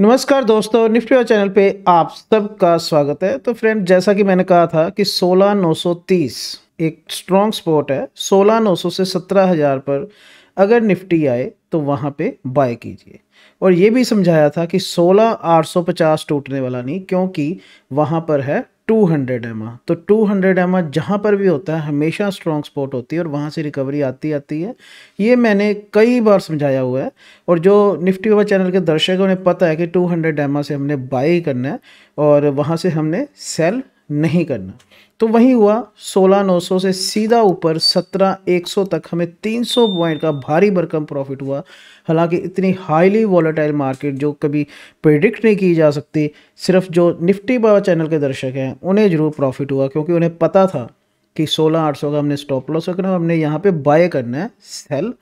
नमस्कार दोस्तों निफ्टी और चैनल पे आप सबका स्वागत है तो फ्रेंड जैसा कि मैंने कहा था कि 16930 एक स्ट्रॉन्ग स्पॉट है 16900 से 17000 पर अगर निफ्टी आए तो वहाँ पे बाय कीजिए और ये भी समझाया था कि 16850 टूटने वाला नहीं क्योंकि वहाँ पर है टू हंड्रेड एम तो टू हंड्रेड एम जहाँ पर भी होता है हमेशा स्ट्रॉन्ग स्पोर्ट होती है और वहाँ से रिकवरी आती आती है ये मैंने कई बार समझाया हुआ है और जो निफ्टी बाबा चैनल के दर्शक ने उन्हें पता है कि टू हंड्रेड एम से हमने बाई करना है और वहाँ से हमने सेल नहीं करना तो वही हुआ 16900 से सीधा ऊपर 17100 तक हमें 300 पॉइंट का भारी भरकम प्रॉफिट हुआ हालांकि इतनी हाईली वॉलेटाइल मार्केट जो कभी प्रिडिक्ट नहीं की जा सकती सिर्फ जो निफ्टी बाबा चैनल के दर्शक हैं उन्हें जरूर प्रॉफिट हुआ क्योंकि उन्हें पता था कि 16800 का हमने स्टॉप लॉस रखना हमने यहाँ पर बाय करना है सेल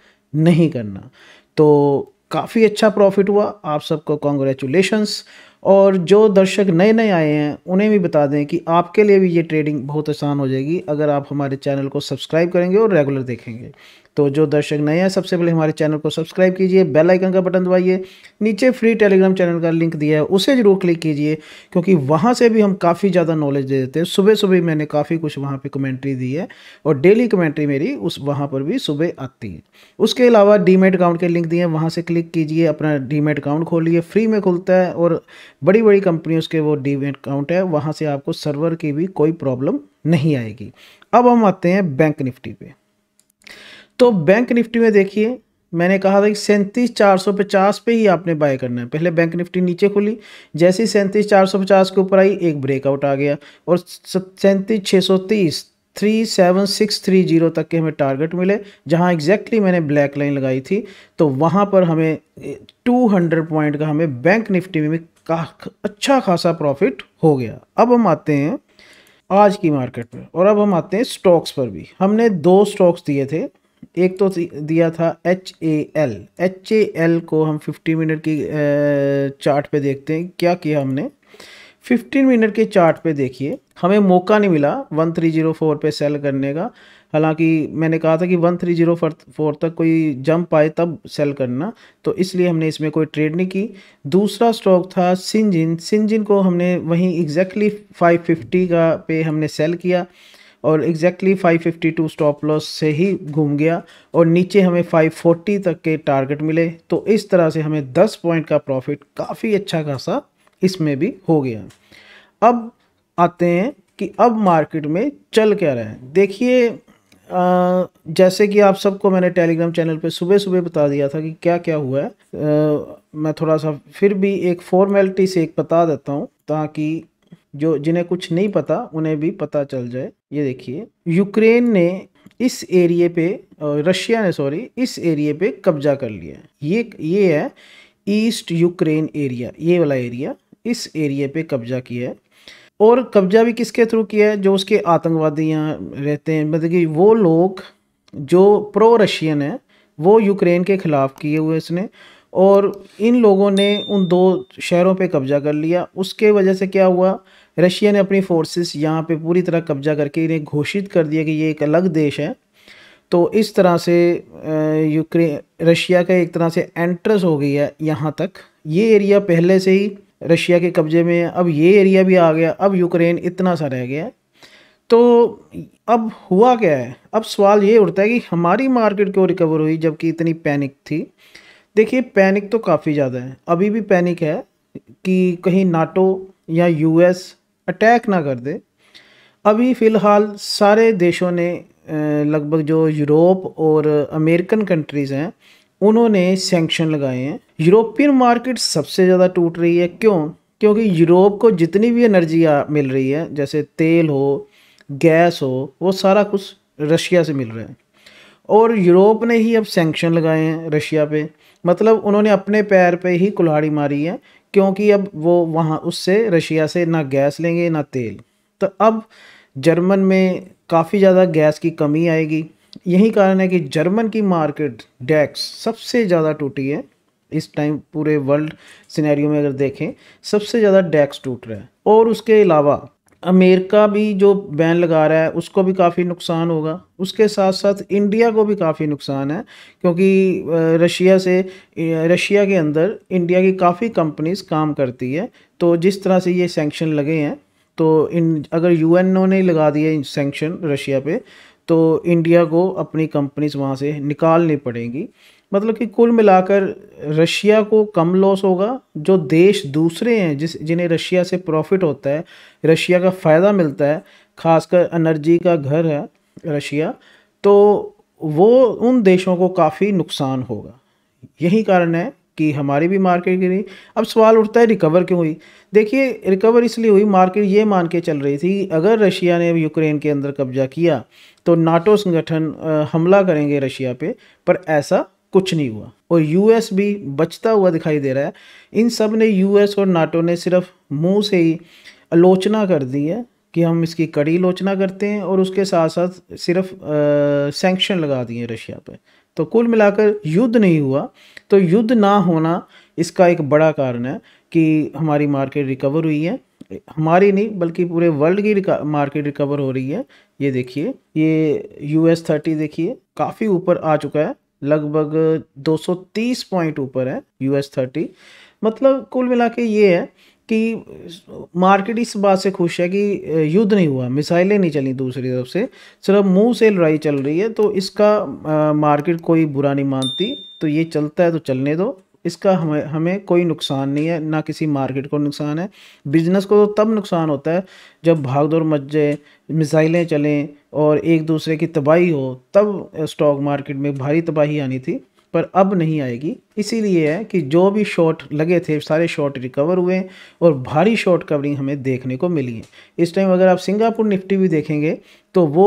नहीं करना तो काफ़ी अच्छा प्रॉफिट हुआ आप सबको कॉन्ग्रेचुलेशंस और जो दर्शक नए नए आए हैं उन्हें भी बता दें कि आपके लिए भी ये ट्रेडिंग बहुत आसान हो जाएगी अगर आप हमारे चैनल को सब्सक्राइब करेंगे और रेगुलर देखेंगे तो जो दर्शक नए हैं सबसे पहले हमारे चैनल को सब्सक्राइब कीजिए बेल आइकन का बटन दबाइए नीचे फ्री टेलीग्राम चैनल का लिंक दिया है उसे ज़रूर क्लिक कीजिए क्योंकि वहाँ से भी हम काफ़ी ज़्यादा नॉलेज दे देते हैं सुबह सुबह मैंने काफ़ी कुछ वहाँ पर कमेंट्री दी है और डेली कमेंट्री मेरी उस वहाँ पर भी सुबह आती है उसके अलावा डीमेट अकाउंट के लिंक दिए हैं वहाँ से क्लिक कीजिए अपना डीमेट अकाउंट खोलिए फ्री में खुलता है और बड़ी बड़ी कंपनियों के वो डीमेट अकाउंट है वहाँ से आपको सर्वर की भी कोई प्रॉब्लम नहीं आएगी अब हम आते हैं बैंक निफ्टी पे तो बैंक निफ्टी में देखिए मैंने कहा था कि सैंतीस चार सौ पचास पे ही आपने बाय करना है पहले बैंक निफ्टी नीचे खुली जैसे ही सैंतीस चार सौ पचास के ऊपर आई एक ब्रेकआउट आ गया और सैंतीस छः सौ तीस three seven six three zero तक के हमें टारगेट मिले जहां एग्जैक्टली exactly मैंने ब्लैक लाइन लगाई थी तो वहां पर हमें टू हंड्रेड पॉइंट का हमें बैंक निफ्टी में का अच्छा खासा प्रॉफिट हो गया अब हम आते हैं आज की मार्केट में और अब हम आते हैं स्टॉक्स पर भी हमने दो स्टॉक्स दिए थे एक तो दिया था H A L H A L को हम 15 मिनट की चार्ट पे देखते हैं क्या किया हमने 15 मिनट के चार्ट पे देखिए हमें मौका नहीं मिला वन थ्री जीरो फोर पर सेल करने का हालांकि मैंने कहा था कि वन थ्री जीरो फोर तक कोई जंप आए तब सेल करना तो इसलिए हमने इसमें कोई ट्रेड नहीं की दूसरा स्टॉक था सिंजिन सिंजिन को हमने वहीं एग्जैक्टली फाइव फिफ्टी का पे हमने सेल किया और एग्जैक्टली 552 स्टॉप लॉस से ही घूम गया और नीचे हमें 540 तक के टारगेट मिले तो इस तरह से हमें 10 पॉइंट का प्रॉफिट काफ़ी अच्छा खासा इसमें भी हो गया अब आते हैं कि अब मार्केट में चल क्या रहे हैं देखिए जैसे कि आप सबको मैंने टेलीग्राम चैनल पे सुबह सुबह बता दिया था कि क्या क्या हुआ है आ, मैं थोड़ा सा फिर भी एक फॉर्मेलिटी से एक बता देता हूँ ताकि जो जिन्हें कुछ नहीं पता उन्हें भी पता चल जाए ये देखिए यूक्रेन ने इस एरिए पे रशिया ने सॉरी इस एरिए पे कब्जा कर लिया ये ये है ईस्ट यूक्रेन एरिया ये वाला एरिया इस एरिए पे कब्जा किया है और कब्जा भी किसके थ्रू किया है जो उसके आतंकवादियाँ रहते हैं मतलब कि वो लोग जो प्रो रशियन है वो यूक्रेन के ख़िलाफ़ किए हुए इसने और इन लोगों ने उन दो शहरों पे कब्जा कर लिया उसके वजह से क्या हुआ रशिया ने अपनी फोर्सेस यहाँ पे पूरी तरह कब्जा करके इन्हें घोषित कर दिया कि ये एक अलग देश है तो इस तरह से यूक्रेन रशिया का एक तरह से एंट्रेंस हो गई है यहाँ तक ये एरिया पहले से ही रशिया के कब्ज़े में अब ये एरिया भी आ गया अब यूक्रेन इतना सा रह गया है तो अब हुआ क्या है अब सवाल ये उठता है कि हमारी मार्केट क्यों रिकवर हुई जबकि इतनी पैनिक थी देखिए पैनिक तो काफ़ी ज़्यादा है अभी भी पैनिक है कि कहीं नाटो या यूएस अटैक ना कर दे अभी फ़िलहाल सारे देशों ने लगभग जो यूरोप और अमेरिकन कंट्रीज़ हैं उन्होंने सेंक्शन लगाए हैं यूरोपियन मार्केट सबसे ज़्यादा टूट रही है क्यों क्योंकि यूरोप को जितनी भी एनर्जी मिल रही है जैसे तेल हो गैस हो वो सारा कुछ रशिया से मिल रहा है और यूरोप ने ही अब सेंक्शन लगाए हैं रशिया पे मतलब उन्होंने अपने पैर पे ही कुल्हाड़ी मारी है क्योंकि अब वो वहाँ उससे रशिया से ना गैस लेंगे ना तेल तो अब जर्मन में काफ़ी ज़्यादा गैस की कमी आएगी यही कारण है कि जर्मन की मार्केट डैक्स सबसे ज़्यादा टूटी है इस टाइम पूरे वर्ल्ड सिनेरियो में अगर देखें सबसे ज़्यादा डैक्स टूट रहा है और उसके अलावा अमेरिका भी जो बैन लगा रहा है उसको भी काफ़ी नुकसान होगा उसके साथ साथ इंडिया को भी काफ़ी नुकसान है क्योंकि रशिया से रशिया के अंदर इंडिया की काफ़ी कंपनीज काम करती है तो जिस तरह से ये सैंक्शन लगे हैं तो इन अगर यूएनओ ने लगा दिए सेंक्शन रशिया पे तो इंडिया को अपनी कंपनीज वहाँ से निकालनी पड़ेंगी मतलब कि कुल मिलाकर रशिया को कम लॉस होगा जो देश दूसरे हैं जिस जिन्हें रशिया से प्रॉफिट होता है रशिया का फ़ायदा मिलता है खासकर एनर्जी का घर है रशिया तो वो उन देशों को काफ़ी नुकसान होगा यही कारण है कि हमारी भी मार्केट गिरी अब सवाल उठता है रिकवर क्यों हुई देखिए रिकवर इसलिए हुई मार्केट ये मान के चल रही थी अगर रशिया ने यूक्रेन के अंदर कब्जा किया तो नाटो संगठन हमला करेंगे रशिया पे पर ऐसा कुछ नहीं हुआ और यूएस भी बचता हुआ दिखाई दे रहा है इन सब ने यूएस और नाटो ने सिर्फ मुंह से ही आलोचना कर दी है कि हम इसकी कड़ी लोचना करते हैं और उसके साथ साथ सिर्फ सैंक्शन लगा दिए रशिया पे तो कुल मिलाकर युद्ध नहीं हुआ तो युद्ध ना होना इसका एक बड़ा कारण है कि हमारी मार्केट रिकवर हुई है हमारी नहीं बल्कि पूरे वर्ल्ड की रिका, मार्केट रिकवर हो रही है ये देखिए ये यू एस थर्टी देखिए काफ़ी ऊपर आ चुका है लगभग 230 पॉइंट ऊपर है यू एस थर्टी मतलब कुल मिला के ये है कि मार्केट इस बात से खुश है कि युद्ध नहीं हुआ मिसाइलें नहीं चली दूसरी तरफ से सिर्फ मुंह से लड़ाई चल रही है तो इसका आ, मार्केट कोई बुरा नहीं मानती तो ये चलता है तो चलने दो इसका हमें हमें कोई नुकसान नहीं है ना किसी मार्केट को नुकसान है बिजनेस को तो तब नुकसान होता है जब भागदौड़ मच जाए मिसाइलें चलें और एक दूसरे की तबाही हो तब स्टॉक मार्केट में भारी तबाही आनी थी पर अब नहीं आएगी इसीलिए है कि जो भी शॉट लगे थे सारे शॉट रिकवर हुए और भारी शॉट कवरिंग हमें देखने को मिली है इस टाइम अगर आप सिंगापुर निफ्टी भी देखेंगे तो वो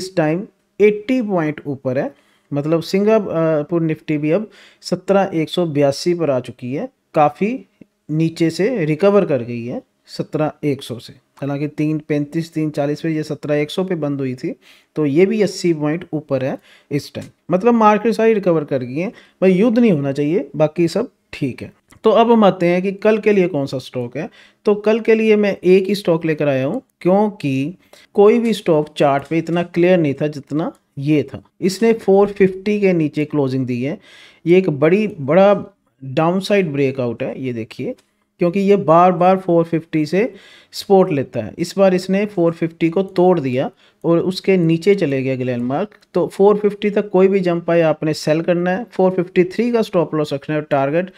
इस टाइम 80 पॉइंट ऊपर है मतलब सिंगापुर निफ्टी भी अब सत्रह एक सौ बयासी पर आ चुकी है काफ़ी नीचे से रिकवर कर गई है सत्रह एक सौ से हालांकि तीन पैंतीस तीन चालीस पे ये सत्रह एक सौ पे बंद हुई थी तो ये भी अस्सी पॉइंट ऊपर है इस टाइम मतलब मार्केट सारी रिकवर कर गई है भाई युद्ध नहीं होना चाहिए बाकी सब ठीक है तो अब हम आते हैं कि कल के लिए कौन सा स्टॉक है तो कल के लिए मैं एक ही स्टॉक लेकर आया हूँ क्योंकि कोई भी स्टॉक चार्ट पे इतना क्लियर नहीं था जितना ये था इसने 450 के नीचे क्लोजिंग दी है ये एक बड़ी बड़ा डाउनसाइड ब्रेकआउट है ये देखिए क्योंकि ये बार बार 450 से स्पोर्ट लेता है इस बार इसने 450 को तोड़ दिया और उसके नीचे चले गया ग्लैन मार्क तो 450 तक कोई भी जंप आए आपने सेल करना है 453 का स्टॉप लॉस रखना है टारगेट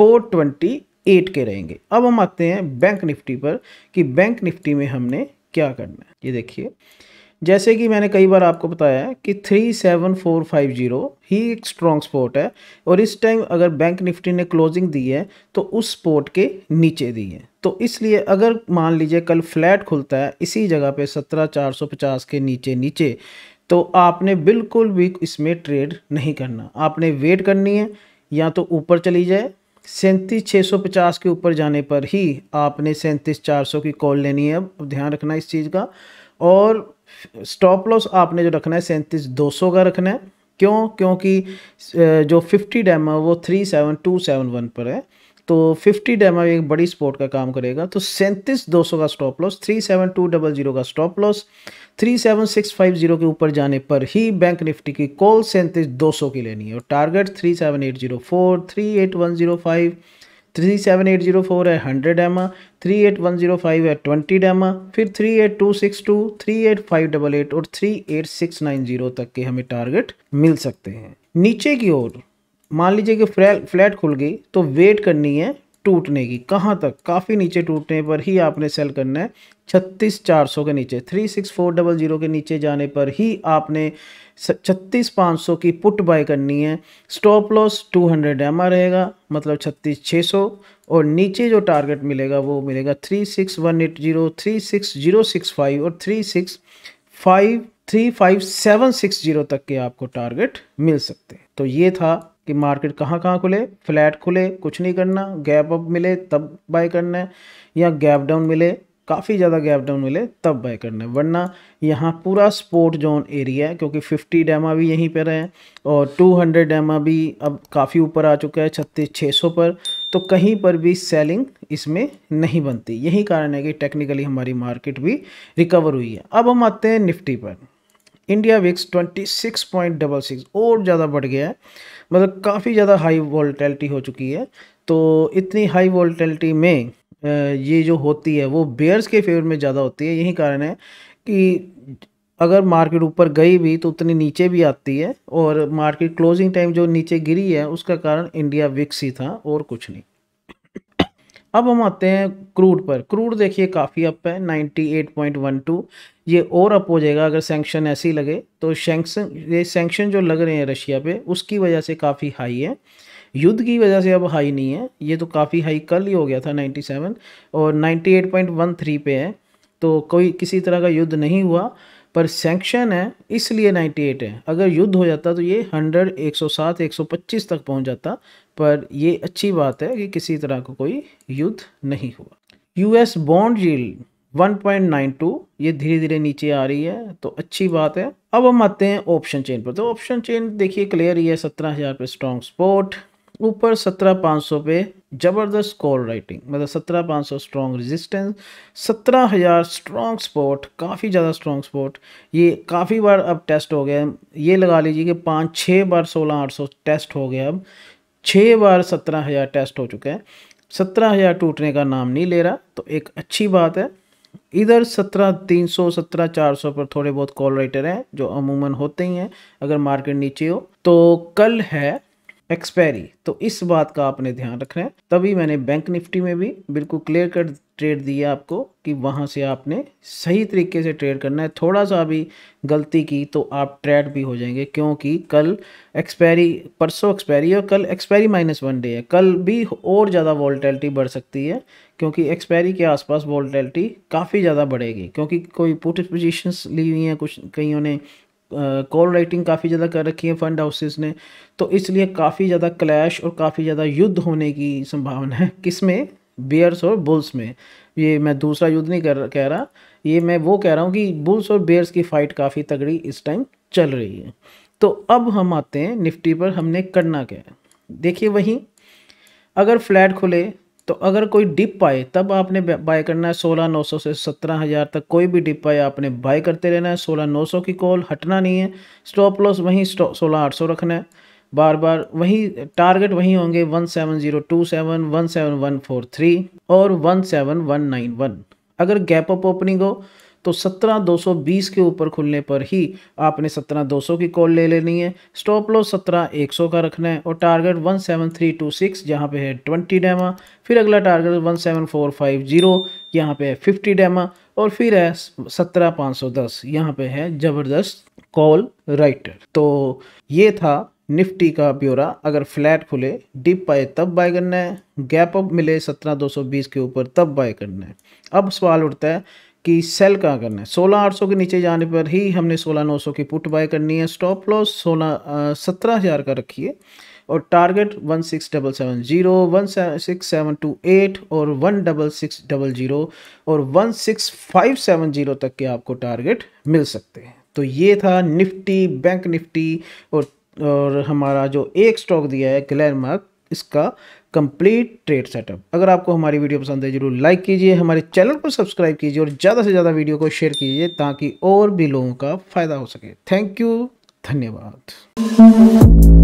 428 के रहेंगे अब हम आते हैं बैंक निफ्टी पर कि बैंक निफ्टी में हमने क्या करना है ये देखिए जैसे कि मैंने कई बार आपको बताया है कि three seven four five zero ही एक स्ट्रॉन्ग स्पोर्ट है और इस टाइम अगर बैंक निफ्टी ने क्लोजिंग दी है तो उस स्पोर्ट के नीचे दी है तो इसलिए अगर मान लीजिए कल फ्लैट खुलता है इसी जगह पे सत्रह चार सौ पचास के नीचे नीचे तो आपने बिल्कुल भी इसमें ट्रेड नहीं करना आपने वेट करनी है या तो ऊपर चली जाए सैंतीस छः सौ पचास के ऊपर जाने पर ही आपने सैंतीस चार सौ की कॉल लेनी है अब ध्यान रखना इस चीज़ का और स्टॉप लॉस आपने जो रखना है सैंतीस दो सौ का रखना है क्यों क्योंकि जो फिफ्टी डैम है वो three seven two seven one पर है तो फिफ्टी डैम एक बड़ी स्पोर्ट का काम करेगा तो सैंतीस दो सौ का stop loss three seven two double zero का stop loss three seven six five zero के ऊपर जाने पर ही बैंक निफ्टी की कॉल सैंतीस दो सौ की लेनी है और target three seven eight zero four three eight one zero five three seven eight zero four है hundred M three eight one zero five है ट्वेंटी डेमा फिर three eight two six two three eight five double eight और three eight six nine zero तक के हमें target मिल सकते हैं नीचे की ओर मान लीजिए कि फ्लैट खुल गई तो वेट करनी है टूटने की कहाँ तक काफ़ी नीचे टूटने पर ही आपने सेल करना है छत्तीस चार सौ के नीचे three six four double zero के नीचे जाने पर ही आपने छत्तीस पाँच सौ की पुट बाय करनी है stop loss two hundred M रहेगा मतलब छत्तीस छः सौ और नीचे जो टारगेट मिलेगा वो मिलेगा three six one eight zero three six zero six five और three six five three five seven six zero तक के आपको टारगेट मिल सकते हैं तो ये था कि मार्केट कहाँ कहाँ खुले फ्लैट खुले कुछ नहीं करना गैप अप मिले तब बाय करना है या गैप डाउन मिले काफ़ी ज़्यादा गैप डाउन मिले तब बाय करना है वरना यहाँ पूरा स्पोर्ट जोन एरिया है क्योंकि 50 डैमा भी यहीं पर है और 200 डैमा भी अब काफ़ी ऊपर आ चुका है छत्तीस छः सौ पर तो कहीं पर भी सेलिंग इसमें नहीं बनती यही कारण है कि टेक्निकली हमारी मार्केट भी रिकवर हुई है अब हम आते हैं निफ्टी पर India VIX twenty six point double six और ज़्यादा बढ़ गया है मतलब काफ़ी ज़्यादा हाई वोल्टेलिटी हो चुकी है तो इतनी हाई वोल्टेलिटी में ये जो होती है वो बेयर्स के फेवर में ज़्यादा होती है यही कारण है कि अगर मार्केट ऊपर गई भी तो उतनी नीचे भी आती है और मार्केट क्लोजिंग टाइम जो नीचे गिरी है उसका कारण इंडिया विक्स ही था और कुछ नहीं अब हम आते हैं क्रूड पर क्रूड देखिए काफ़ी अप है 98.12 ये और अप हो जाएगा अगर सेंक्शन ऐसे ही लगे तो शेंक्सन ये सेंक्शन जो लग रहे हैं रशिया पे उसकी वजह से काफ़ी हाई है युद्ध की वजह से अब हाई नहीं है ये तो काफ़ी हाई कल ही हो गया था 97 और 98.13 पे है तो कोई किसी तरह का युद्ध नहीं हुआ पर सेंक्शन है इसलिए 98 है अगर युद्ध हो जाता तो ये 100 107 125 तक पहुंच जाता पर ये अच्छी बात है कि किसी तरह का को कोई युद्ध नहीं हुआ यूएस बॉन्ड जील 1.92 ये धीरे धीरे नीचे आ रही है तो अच्छी बात है अब हम आते हैं ऑप्शन चेन पर तो ऑप्शन चेन देखिए क्लियर ही है सत्रह हज़ार पे स्ट्रॉन्ग स्पोर्ट ऊपर सत्रह पाँच सौ पे ज़बरदस्त कॉल राइटिंग मतलब सत्रह पाँच सौ स्ट्रॉन्ग रजिस्टेंस सत्रह हज़ार स्ट्रॉन्ग स्पोर्ट काफ़ी ज़्यादा स्ट्रॉन्ग स्पोर्ट ये काफ़ी बार अब टेस्ट हो गया ये लगा लीजिए कि पाँच छः बार सोलह आठ सौ टेस्ट हो गया अब छः बार सत्रह हज़ार टेस्ट हो चुका है सत्रह हज़ार टूटने का नाम नहीं ले रहा तो एक अच्छी बात है इधर सत्रह तीन सौ सत्रह चार सौ पर थोड़े बहुत कॉल राइटर हैं जो अमूमन होते ही हैं अगर मार्केट नीचे हो तो कल है एक्सपायरी तो इस बात का आपने ध्यान रखना है तभी मैंने बैंक निफ्टी में भी बिल्कुल क्लियर कट ट्रेड दिया आपको कि वहाँ से आपने सही तरीके से ट्रेड करना है थोड़ा सा भी गलती की तो आप ट्रेड भी हो जाएंगे क्योंकि कल एक्सपायरी परसों एक्सपायरी और कल एक्सपायरी माइनस वन डे है कल भी और ज़्यादा वॉल्टेलिटी बढ़ सकती है क्योंकि एक्सपायरी के आसपास वॉल्टेलिटी काफ़ी ज़्यादा बढ़ेगी क्योंकि कोई पुट पोजिशंस ली हुई हैं कुछ कईयों ने कॉल राइटिंग काफ़ी ज़्यादा कर रखी है फंड हाउसेस ने तो इसलिए काफ़ी ज़्यादा क्लैश और काफ़ी ज़्यादा युद्ध होने की संभावना है किस में बेयर्स और बुल्स में ये मैं दूसरा युद्ध नहीं कर कह रहा ये मैं वो कह रहा हूँ कि बुल्स और बेयर्स की फ़ाइट काफ़ी तगड़ी इस टाइम चल रही है तो अब हम आते हैं निफ्टी पर हमने करना क्या है देखिए वहीं अगर फ्लैट खुले तो अगर कोई डिप आए तब आपने बाय करना है सोलह नौ सौ से सत्रह हज़ार तक कोई भी डिप आए आपने बाय करते रहना है सोलह नौ सौ की कॉल हटना नहीं है स्टॉप लॉस वहीं सोलह आठ सौ रखना है बार बार वही टारगेट वही होंगे one seven zero two seven one seven one four three और one seven one nine one अगर गैप अप ओपनिंग हो तो 17220 के ऊपर खुलने पर ही आपने 17200 की कॉल ले लेनी है स्टॉप लॉस 17100 का रखना है और टारगेट 17326 यहाँ पे है 20 डैमा फिर अगला टारगेट 17450 यहाँ पे है फिफ्टी डैमा और फिर है 17510 यहाँ पे है ज़बरदस्त कॉल राइटर तो ये था निफ्टी का ब्यौरा अगर फ्लैट खुले डिप पाए तब बाय करना है गैप अप मिले सत्रह दो सौ बीस के ऊपर तब बाय करना है अब सवाल उठता है कि सेल कहाँ करना है सोलह आठ सौ के नीचे जाने पर ही हमने सोलह नौ सौ की पुट बाय करनी है स्टॉप लॉस सोलह सत्रह हज़ार का रखिए और target one six double seven zero one six seven two eight और one double six double zero और one six five seven zero तक के आपको टारगेट मिल सकते हैं तो ये था निफ्टी बैंक निफ्टी और और हमारा जो एक स्टॉक दिया है ग्लैंड मार्क इसका कंप्लीट ट्रेड सेटअप अगर आपको हमारी वीडियो पसंद है जरूर लाइक कीजिए हमारे चैनल को सब्सक्राइब कीजिए और ज़्यादा से ज़्यादा वीडियो को शेयर कीजिए ताकि और भी लोगों का फ़ायदा हो सके थैंक यू धन्यवाद